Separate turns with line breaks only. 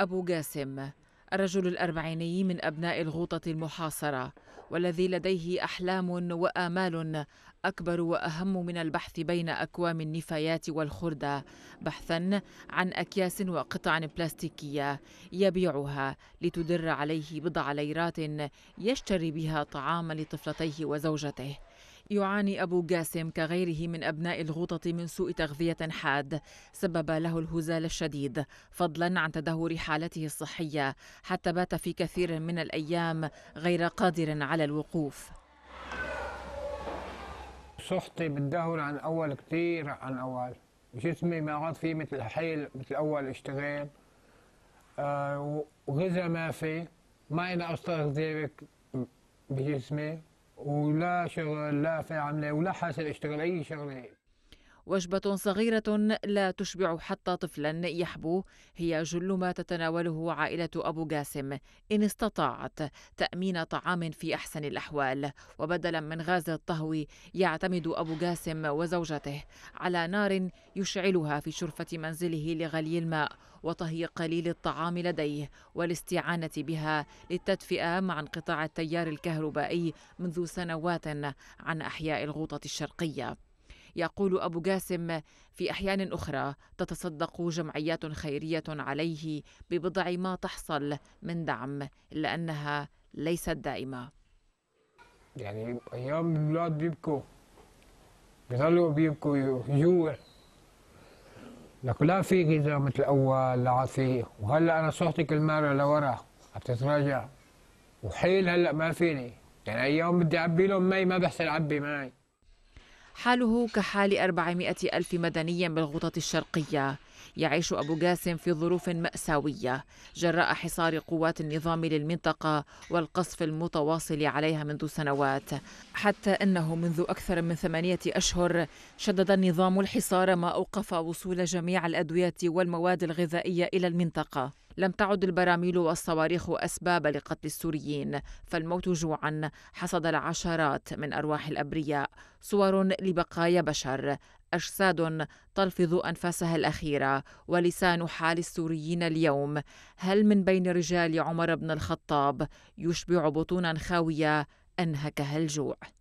أبو جاسم الرجل الأربعيني من أبناء الغوطة المحاصرة والذي لديه أحلام وآمال أكبر وأهم من البحث بين أكوام النفايات والخردة بحثا عن أكياس وقطع بلاستيكية يبيعها لتدر عليه بضع ليرات يشتري بها طعاما لطفلتيه وزوجته يعاني أبو جاسم كغيره من أبناء الغوطة من سوء تغذية حاد سبب له الهزال الشديد فضلا عن تدهور حالته الصحية حتى بات في كثير من الأيام غير قادر على الوقوف
صحتي بتدهور عن أول كثير عن أول جسمي ما عاد فيه مثل حيل مثل أول اشتغل آه، وغذاء ما في ما أنا أصلا بجسمي ولا شغل لا في عمله ولا حاسه اشتغل
اي شغله وجبة صغيرة لا تشبع حتى طفلا يحبو هي جل ما تتناوله عائلة أبو قاسم إن استطاعت تأمين طعام في أحسن الأحوال وبدلا من غاز الطهو يعتمد أبو قاسم وزوجته على نار يشعلها في شرفة منزله لغلي الماء وطهي قليل الطعام لديه والاستعانة بها للتدفئة مع انقطاع التيار الكهربائي منذ سنوات عن أحياء الغوطة الشرقية يقول أبو جاسم في أحيان أخرى تتصدق جمعيات خيرية عليه ببضع ما تحصل من دعم إلا أنها ليست دائمة
يعني أيام الأولاد بيبكوا بيظلوا بيبكوا جوع لكن لا في غذاء مثل الأول لا في وهلا أنا صحتي كل مرة لورا عم تتراجع وحيل هلا ما فيني يعني أيام بدي أعبي لهم مي ما بحسن أعبي معي
حاله كحال 400 ألف مدني بالغوطة الشرقية يعيش أبو قاسم في ظروف مأساوية جراء حصار قوات النظام للمنطقة والقصف المتواصل عليها منذ سنوات حتى أنه منذ أكثر من ثمانية أشهر شدد النظام الحصار ما أوقف وصول جميع الأدوية والمواد الغذائية إلى المنطقة لم تعد البراميل والصواريخ أسباب لقتل السوريين فالموت جوعا حصد العشرات من أرواح الأبرياء صور لبقايا بشر أجساد تلفظ أنفاسها الأخيرة ولسان حال السوريين اليوم هل من بين رجال عمر بن الخطاب يشبع بطونا خاوية أنهكها الجوع